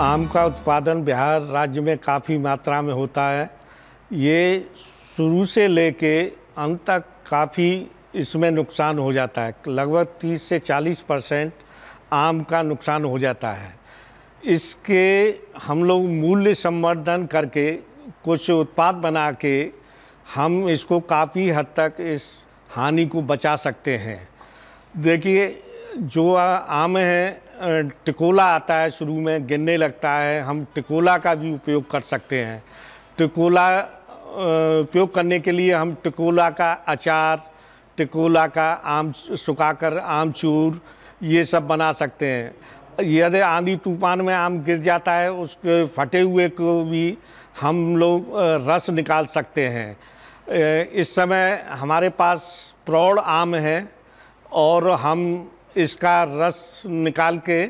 आम का उत्पादन बिहार राज्य में काफ़ी मात्रा में होता है ये शुरू से लेके अंत तक काफ़ी इसमें नुकसान हो जाता है लगभग 30 से 40 परसेंट आम का नुकसान हो जाता है इसके हम लोग मूल्य संवर्धन करके कुछ उत्पाद बना के हम इसको काफ़ी हद तक इस हानि को बचा सकते हैं देखिए जो आम हैं टिकोला आता है शुरू में गिरने लगता है हम टिकोला का भी उपयोग कर सकते हैं टिकोला उपयोग करने के लिए हम टिकोला का अचार टिकोला का आम सुखाकर आमचूर ये सब बना सकते हैं यदि आंधी तूफान में आम गिर जाता है उसके फटे हुए को भी हम लोग रस निकाल सकते हैं इस समय हमारे पास प्रौढ़ आम है और हम इसका रस निकाल के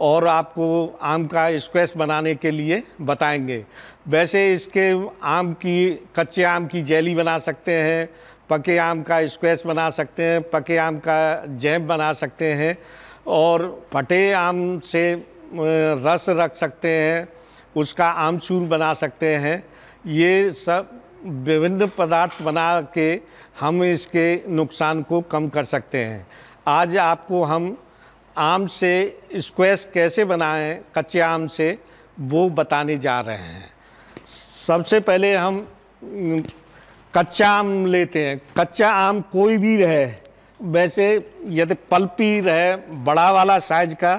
और आपको आम का स्क्वेस बनाने के लिए बताएंगे वैसे इसके आम की कच्चे आम की जेली बना सकते हैं पके आम का स्क्वेस बना सकते हैं पके आम का जैम बना सकते हैं और फटे आम से रस रख सकते हैं उसका आमचूर बना सकते हैं ये सब विभिन्न पदार्थ बना के हम इसके नुकसान को कम कर सकते हैं आज आपको हम आम से स्क्वैश कैसे बनाएं कच्चे आम से वो बताने जा रहे हैं सबसे पहले हम कच्चा आम लेते हैं कच्चा आम कोई भी रहे वैसे यदि पल्पी रहे बड़ा वाला साइज का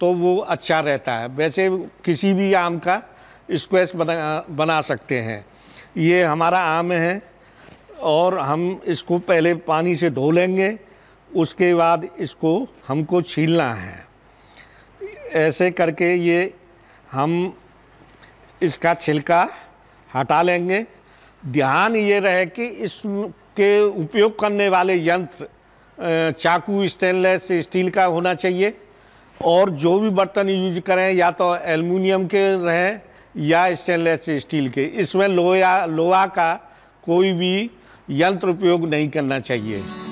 तो वो अच्छा रहता है वैसे किसी भी आम का स्क्वैश बना बना सकते हैं ये हमारा आम है और हम इसको पहले पानी से धो लेंगे उसके बाद इसको हमको छीलना है ऐसे करके ये हम इसका छिलका हटा लेंगे ध्यान ये रहे कि इसके उपयोग करने वाले यंत्र चाकू स्टेनलेस स्टील का होना चाहिए और जो भी बर्तन यूज करें या तो एलमिनियम के रहें या स्टेनलेस स्टील के इसमें लोहा लोहा का कोई भी यंत्र उपयोग नहीं करना चाहिए